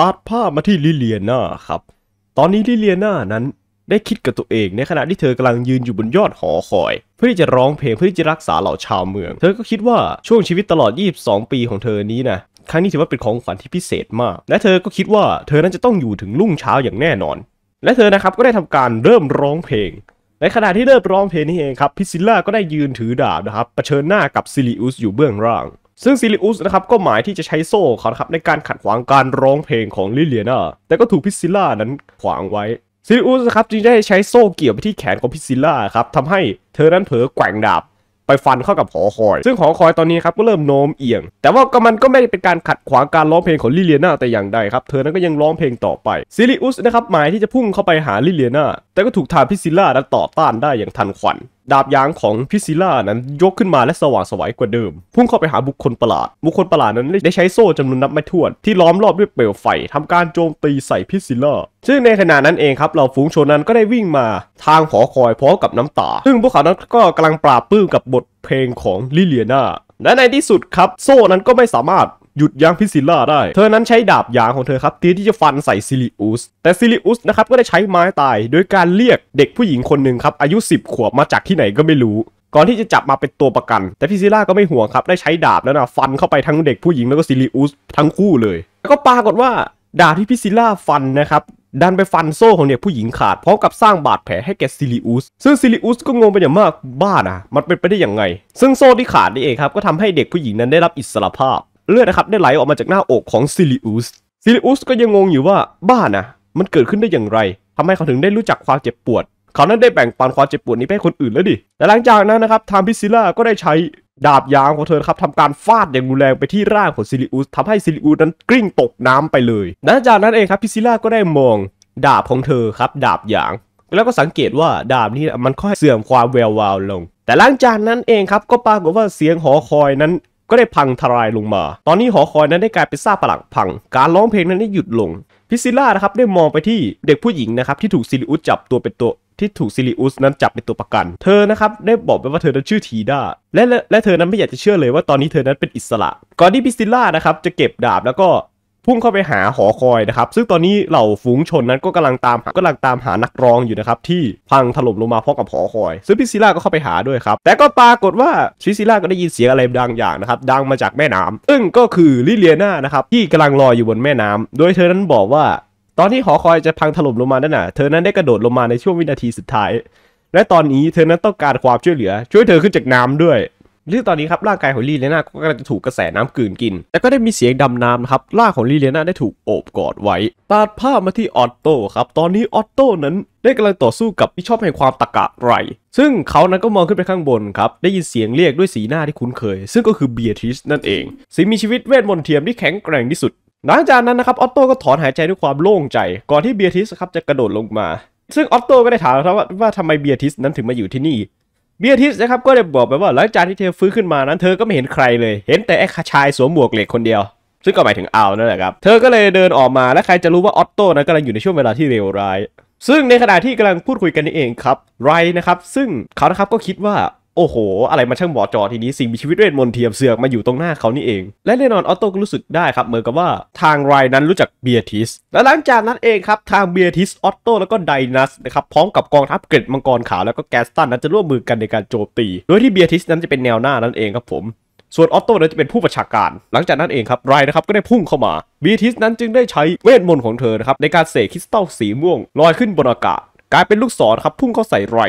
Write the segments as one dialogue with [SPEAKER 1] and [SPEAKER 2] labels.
[SPEAKER 1] ตัดภาพมาที่ลิเลียนาครับ ตอนนี้ลิเลียนานั้นได้คิดกับตัวเอง ในขณะที่เธอกำลังยืนอยู่บนยอดหอคอย เพื่อที่จะร้องเพลงเพื่อที่จะรักษาเหล่าชาวเมือง เธอก็คิดว่า ช่วงชีวิตตลอด 22 ปีของเธอนี้นะครั้งนี้ถือว่าเป็นของขวัญที่พิเศษมาก และเธอก็คิดว่าเธอนั้นจะต้องอยู่ถึงรุ่งเช้าอย่างแน่นอน และเธอนะครับก็ได้ทำการเริ่มร้องเพลง ในขณะที่เริ่มร้องเพลงนี้เองครับ พิซิล่าก็ได้ยืนถือดาบนะครับเผชิญหน้ากับซิลิอุสอยู่เบื้องล่างซึ่งซิลิอุสนะครับ ก็หมายที่จะใช้โซ่เขาครับในการขัดขวางการร้องเพลงของลิเลียนาแต่ก็ถูกพิซิล่านั้นขวางไว้ซิลิอุสนะครับจึงได้ใช้โซ่เกี่ยวไปที่แขนของพิซิล่าครับทำให้เธอนั้นเผลอแกว่งดาบไปฟันเข้ากับหอคอยซึ่งหอคอยตอนนี้ครับก็เริ่มโน้มเอียง แต่ว่าก็มันก็ไม่ได้เป็นการขัดขวางการร้องเพลงของลิเลียนาแต่อย่างใดครับ เธอนั้นก็ยังร้องเพลงต่อไปซิลิอุสนะครับหมายที่จะพุ่งเข้าไปหาลิเลียนาแต่ก็ถูกทางพิซิล่านั้นต่อต้านได้อย่างทันควันดาบยางของพิซิล่านั้นยกขึ้นมาและสว่างสวัยกว่าเดิมพุ่งเข้าไปหาบุคคลประหลาดบุคคลประหลาดนั้นได้ใช้โซ่จำนวนนับไม่ถ้วนที่ล้อมรอบด้วยเปลวไฟ ทำการโจมตีใส่พิซิล่าซึ่งในขณะนั้นเองครับ เราฝูงชนนั้นก็ได้วิ่งมา ทางหอคอยพร้อมกับน้ำตา ซึ่งพวกเขานั้นก็กำลังปราบปื้มกับบทเพลงของลิเลียนาและในที่สุดครับ โซ่นั้นก็ไม่สามารถหยุดยั้งพิซิล่าได้ เธอนั้นใช้ดาบยางของเธอครับ ตีที่จะฟันใส่ซิลิอุส แต่ซิลิอุสนะครับก็ได้ใช้ไม้ตายโดยการเรียกเด็กผู้หญิงคนหนึ่งครับอายุ 10ขวบมาจากที่ไหนก็ไม่รู้ ก่อนที่จะจับมาเป็นตัวประกัน แต่พิซิล่าก็ไม่ห่วงครับ ได้ใช้ดาบแล้วนะฟันเข้าไปทั้งเด็กผู้หญิงแล้วก็ซิลิอุสทั้งคู่เลยแล้วก็ปรากฏว่าดาบที่พิซิล่าฟันนะครับดันไปฟันโซ่ของเด็กผู้หญิงขาดพร้อมกับสร้างบาดแผลให้แกซิลิอุสซึ่งซิลิอุสก็งงไปอย่างมากบ้านะมันเป็นไปได้อย่างไง ซึ่งโซ่ที่ขาดนี่เองครับ ก็ทำให้เด็กผู้หญิงนั้นได้รับอิสรภาพเลือดนะครับได้ไหลออกมาจากหน้าอกของซิลิอุส ซิลิอุสก็ยังงงอยู่ว่าบ้านะมันเกิดขึ้นได้อย่างไร ทำให้เขาถึงได้รู้จักความเจ็บปวด เขานั้นได้แบ่งปันความเจ็บปวดนี้ไปคนอื่นแล้วดิแต่หลังจากนั้นนะครับ ทางพิซิล่าก็ได้ใช้ดาบยางของเธอครับทำการฟาดอย่างรุนแรงไปที่ร่างของซิลิอุสทำให้ซิลิอุสนั้นกลิ้งตกน้ำไปเลย หลังจากนั้นเองครับ พิซิล่าก็ได้มองดาบของเธอครับ ดาบยาง แล้วก็สังเกตว่าดาบนี้มันค่อยเสื่อมความแวววาวลง แต่หลังจากนั้นเองครับ ก็ปรากฏว่าเสียงหอคอยนั้นก็ได้พังทลายลงมา ตอนนี้หอคอยนั้นได้กลายเป็นซากปรักพัง การร้องเพลงนั้นได้หยุดลง พิซิล่านะครับได้มองไปที่เด็กผู้หญิงนะครับที่ถูกซิลิอุสจับตัวเป็นตัว ที่ถูกซิลิอุสนั้นจับเป็นตัวประกัน เธอนะครับ ได้บอกไปว่าเธอนั้นชื่อทีดาและและเธอนั้นไม่อยากจะเชื่อเลยว่าตอนนี้เธอนั้นเป็นอิสระ ก่อนที่พิซิล่านะครับจะเก็บดาบแล้วก็พุ่งเข้าไปหาหอคอย นะครับซึ่งตอนนี้เหล่าฝูงชนนั้นก็กำลังตามหากำลังตามหานักร้องอยู่นะครับ ที่พังถล่มลงมาพร้อมกับหอคอย ซึ่งพิซิล่าก็เข้าไปหาด้วยครับ แต่ก็ปรากฏว่าพิซิล่าก็ได้ยินเสียงอะไรดังอย่างนะครับ ดังมาจากแม่น้ำซึ่งก็คือลิเลียนานะครับ ที่กำลังลอยอยู่บนแม่น้ำ โดยเธอนั้นบอกว่า ตอนที่หอคอยจะพังถล่มลงมานั่นน่ะเธอนั้นได้กระโดดลงมาในช่วงวินาทีสุดท้ายและตอนนี้เธอนั้นต้องการความช่วยเหลือ ช่วยเธอขึ้นจากน้ำด้วยหร่งตอนนี้ครับร่างกายของลีเลน่าก็กำลังจะถูกกระแสน้ำกลืนกิน แต่ก็ได้มีเสียงดำน้ำนะครับร่างของลีเลน่าได้ถูกโอบกอดไว้ตัดภาพมาที่ออตโต้ครับ ตอนนี้ออตโต้นั้นได้กำลังต่อสู้กับที่ชอบแห่งความตะกะไรซึ่งเขานั้นก็มองขึ้นไปข้างบนครับ ได้ยินเสียงเรียกด้วยสีหน้าที่คุ้นเคย ซึ่งก็คือเบียทริสนั่นเองสิ่งมีชีวิตเวทมนต์เทียมที่แข็งแกร่งที่สุดหลังจากนั้นนะครับออตโต้ก็ถอนหายใจด้วยความโล่งใจ ก่อนที่เบียทริสครับจะกระโดดลงมา ซึ่งออตโต้ก็ได้ถามว่าทำไมเบียทริสนั้นถึงมาอยู่ที่นี่เบียทิสนะครับ ก็ได้บอกไปว่าหลังจากที่เธอฟื้นขึ้นมานั้นเธอก็ไม่เห็นใครเลย เห็นแต่ไอ้ชายสวมหมวกเหล็กคนเดียว ซึ่งก็หมายถึงอานั่นแหละครับ เธอก็เลยเดินออกมาและใครจะรู้ว่าออตโต้นั้นกำลังอยู่ในช่วงเวลาที่เลวร้าย ซึ่งในขณะที่กำลังพูดคุยกันนี่เองครับไรนะครับ ซึ่งเขานะครับก็คิดว่าโอ้โห อะไรมาช่างหมอจอทีนี้สิ่งมีชีวิตเวทมนต์เทียมเสือกมาอยู่ตรงหน้าเขานี่เอง และแน่นอนออโต้ก็รู้สึกได้ครับเหมือนกับว่าทางไรนั้นรู้จักเบียทิส และหลังจากนั้นเองครับ ทางเบียทิสออโต้แล้วก็ไดนัสนะครับ พร้อมกับกองทัพเกรดมังกรขาวแล้วก็แกสตันนั้นจะร่วมมือกันในการโจมตี โดยที่เบียทิสนั้นจะเป็นแนวหน้านั่นเองครับผม ส่วนออโต้นั้นจะเป็นผู้ประชาการหลังจากนั้นเองครับไรนะครับก็ได้พุ่งเข้ามา เบียทิสนั้นจึงได้ใช้เวทมนต์ของเธอนะครับในการเสกคริสตัลสีม่วงลอยขึ้นบนอากาศกลายเป็นลูกศรครับพุ่งเข้าใส่ไร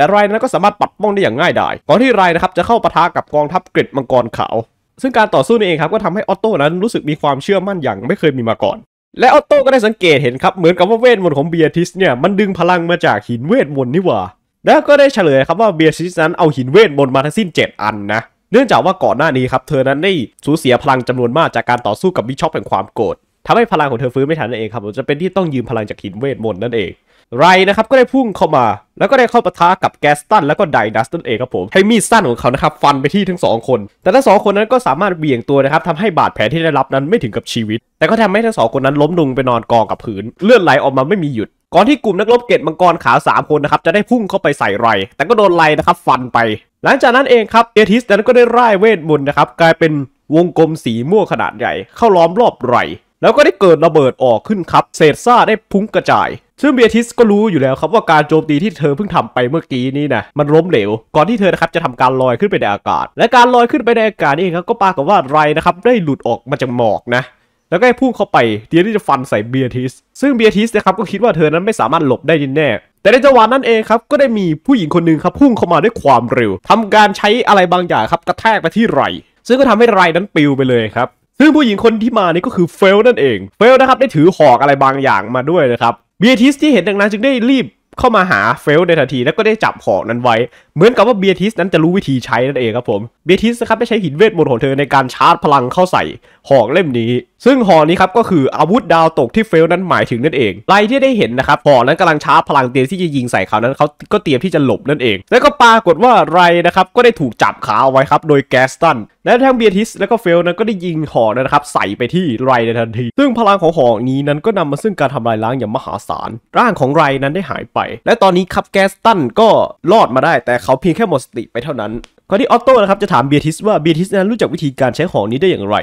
[SPEAKER 1] แต่ไรนั้นก็สามารถปัดป้องได้อย่างง่ายดายก่อนที่ไรนะครับจะเข้าปะทะกับกองทัพกรดมังกรขาว ซึ่งการต่อสู้นี่เองครับก็ทำให้ออตโต้นั้นรู้สึกมีความเชื่อมั่นอย่างไม่เคยมีมาก่อน และออตโต้ก็ได้สังเกตเห็นครับเหมือนกับว่าเวทมนต์ของเบียติสเนี่ยมันดึงพลังมาจากหินเวทมนต์นี่หว่าแล้วก็ได้เฉลยครับว่าเบียติสนั้นเอาหินเวทมนต์มาทั้งสิ้น7 อันนะเนื่องจากว่าก่อนหน้านี้ครับเธอนั้นได้สูญเสียพลังจำนวนมากจากการต่อสู้กับวิชอปแห่งความโกรธทำให้พลังของเธอฟื้นไม่ทันนั่นเองครับจะเป็นที่ต้องยืมพลังจากหินเวทมนต์นั่นเองไรนะครับก็ได้พุ่งเข้ามา แล้วก็ได้เข้าปะทะกับแกสตันแล้วก็ไดนัสตันเองครับผมให้มีดสั้นของเขานะครับฟันไปที่ทั้งสองคน แต่ทั้งสองคนนั้นก็สามารถเบี่ยงตัวนะครับทำให้บาดแผลที่ได้รับนั้นไม่ถึงกับชีวิต แต่ก็ทำให้ทั้งสองคนนั้นล้มลงไปนอนกองกับพื้นเลือดไหลออกมาไม่มีหยุดก่อนที่กลุ่มนักรบเกตมังกรขาว3คนนะครับจะได้พุ่งเข้าไปใส่ไรแต่ก็โดนไรนะครับฟันไป หลังจากนั้นเองครับเอทิสนั้นก็ได้ร่ายเวทมนต์นะครับกลายเป็นวงกลมสีม่วงขนาดใหญ่ เข้าล้อมรอบไรแล้วก็ได้เกิดระเบิดออกขึ้นครับเศษซ่าได้พุ่งกระจายซึ่งเบียทิสก็รู้อยู่แล้วครับว่าการโจมตีที่เธอเพิ่งทำไปเมื่อกี้นี้นะมันล้มเหลวก่อนที่เธอนะครับจะทำการลอยขึ้นไปในอากาศ และการลอยขึ้นไปในอากาศนี่เองครับ ก็ปรากฏว่าไรนะครับได้หลุดออกมาจากหมอกนะ แล้วก็ให้พุ่งเข้าไปเรียที่จะฟันใส่เบียทิสซึ่งเบียทิสนะครับก็คิดว่าเธอนั้นไม่สามารถหลบได้แน่ แต่ในจังหวะนั้นเองครับก็ได้มีผู้หญิงคนหนึ่งครับพุ่งเข้ามาด้วยความเร็ว ทำการใช้อะไรบางอย่างครับกระแทกไปที่ไรซึ่งก็ทำให้ไรนั้นปิวไปเลยครับซึ่งผู้หญิงคนที่มานี่ก็คือเฟลนั่นเองเฟลนะครับได้ถือหอกอะไรบางอย่างมาด้วยนะครับเบียทิสที่เห็นดังนั้นจึงได้รีบเข้ามาหาเฟลในทันทีแล้วก็ได้จับของนั้นไว้ เหมือนกับว่าเบียทิสนั้นจะรู้วิธีใช้นั่นเองครับผมเบียทิสนะครับได้ใช้หินเวทมนต์ของเธอในการชาร์จพลังเข้าใส่ของเล่มนี้ซึ่งหอนี้ครับก็คืออาวุธดาวตกที่เฟลนั้นหมายถึงนั่นเอง ไรที่ได้เห็นนะครับหอนั้นกำลังชาร์จพลังเตียนที่จะยิงใส่เขานั้นเขาก็เตรียมที่จะหลบนั่นเอง แล้วก็ปรากฏว่าไรนะครับก็ได้ถูกจับขาเอาไว้ครับโดยแกสตันและทั้งเบียทิสและก็เฟลนั้นก็ได้ยิงหอนะครับใส่ไปที่ไรในทันที ซึ่งพลังของหอนี้นั้นก็นำมาซึ่งการทำลายล้างอย่างมหาศาลร่างของไรนั้นได้หายไป และตอนนี้ครับแกสตันก็รอดมาได้แต่เขาเพียงแค่หมดสติไปเท่านั้นก่อนที่ออโต้นะครับจะถามเบียติสว่าเบียติสนั้นรู้จักวิธีการใช้หอนี้ได้อย่างไร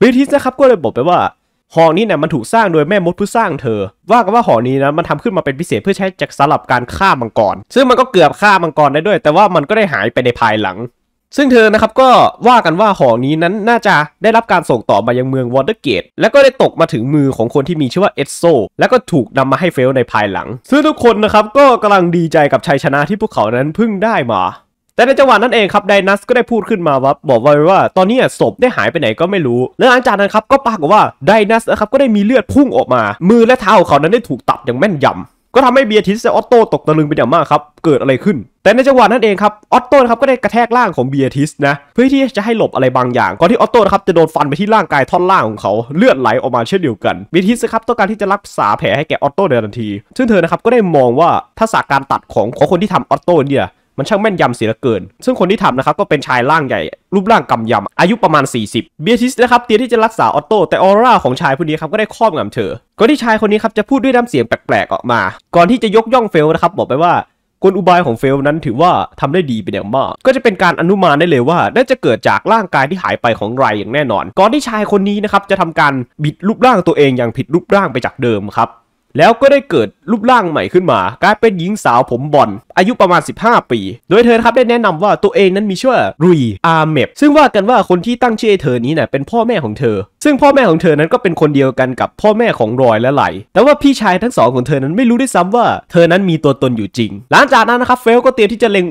[SPEAKER 1] บริทิสนะครับก็เลยบอกไปว่าหอนี้เนี่ยมันถูกสร้างโดยแม่มดผู้สร้างเธอ ว่ากันว่าหอนี้นะมันทำขึ้นมาเป็นพิเศษเพื่อใช้จักสลับการฆ่ามังกรซึ่งมันก็เกือบฆ่ามังกรได้ด้วย แต่ว่ามันก็ได้หายไปในภายหลัง ซึ่งเธอนะครับก็ว่ากันว่าหอนี้นั้นน่าจะได้รับการส่งต่อมายังเมืองวอเตอร์เกตและก็ได้ตกมาถึงมือของคนที่มีชื่อว่าเอ็ดโซและก็ถูกนำมาให้เฟลในภายหลังซึ่งทุกคนนะครับก็กำลังดีใจกับชัยชนะที่พวกเขา นั้นเพิ่งได้มาแต่ในจังหวะนั้นเองครับไดนัสก็ได้พูดขึ้นมาว่าบอกไว้ว่าตอนนี้ศพได้หายไปไหนก็ไม่รู้ และหลังจากนั้นครับก็ปรากฏว่าไดนัสนะครับก็ได้มีเลือดพุ่งออกมา มือและเท้าของเขานั้นได้ถูกตัดอย่างแม่นยำก็ทำให้เบียทิสและออตโตตกตะลึงเป็นอย่างมากครับเกิดอะไรขึ้น แต่ในจังหวะนั้นเองครับออตโตครับก็ได้กระแทกร่างของเบียทิสนะเพื่อที่จะให้หลบอะไรบางอย่างก่อนที่ออตโตครับจะโดนฟันไปที่ร่างกายท่อนล่างของเขาเลือดไหลออกมาเช่นเดียวกันเบียทิสครับต้องการที่จะรักษาแผลให้แก่ออตโตในทันที ซึ่งเธอนะครับก็ได้มองว่าถ้าสาการตัดของของคนที่ทำออตโตเนี่ยมันช่างแม่นยำเสียเหลือเกิน ซึ่งคนที่ทำนะครับก็เป็นชายร่างใหญ่ รูปร่างกำยำ อายุประมาณ 40เบียทิสนะครับ เตรียมที่จะรักษาออโต้แต่ออร่าของชายผู้นี้ครับก็ได้ครอบงำเธอก่อนที่ชายคนนี้ครับจะพูดด้วยน้ำเสียงแปลกๆออกมา ก่อนที่จะยกย่องเฟลนะครับบอกไปว่ากลอุบายของเฟลนั้นถือว่าทำได้ดีเป็นอย่างมาก ก็จะเป็นการอนุมานได้เลยว่าน่าจะเกิดจากร่างกายที่หายไปของไรอย่างแน่นอน ก่อนที่ชายคนนี้นะครับจะทำการบิดรูปร่างตัวเองอย่างผิดรูปร่างไปจากเดิมครับแล้วก็ได้เกิดรูปร่างใหม่ขึ้นมา กลายเป็นหญิงสาวผมบอลอายุประมาณ 15 ปี โดยเธอครับได้แนะนำว่าตัวเองนั้นมีชื่อรุยอาเมบซึ่งว่ากันว่าคนที่ตั้งชื่อเธอนี้เนะ่ยเป็นพ่อแม่ของเธอ ซึ่งพ่อแม่ของเธอนั้นก็เป็นคนเดียวกันกับพ่อแม่ของรอยและไหลแต่ว่าพี่ชายทั้งสองของเธอนั้นไม่รู้ด้วยซ้ำว่าเธอนั้นมีตัวตนอยู่จริงหลังจากนั้นนะครับเฟลก็เตรียมที่จะเล็ง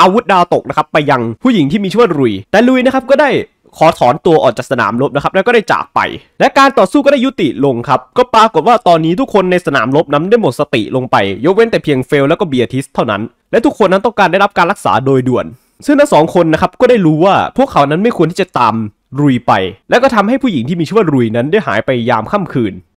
[SPEAKER 1] อาวุธดาวตกนะครับไปยังผู้หญิงที่มีชื่อว่ารุย แต่รุยนะครับก็ได้ขอถอนตัวออกจากสนามรบนะครับแล้วก็ได้จากไป และการต่อสู้ก็ได้ยุติลงครับ ก็ปรากฏว่าตอนนี้ทุกคนในสนามรบนั้นได้หมดสติลงไปยกเว้นแต่เพียงเฟลแล้วก็เบียทิสเท่านั้น และทุกคนนั้นต้องการได้รับการรักษาโดยด่วน ซึ่งทั้งสองคนนะครับก็ได้รู้ว่าพวกเขานั้นไม่ควรที่จะตามรุยไป และก็ทำให้ผู้หญิงที่มีชื่อว่ารุยนั้นได้หายไปยามค่ำคืน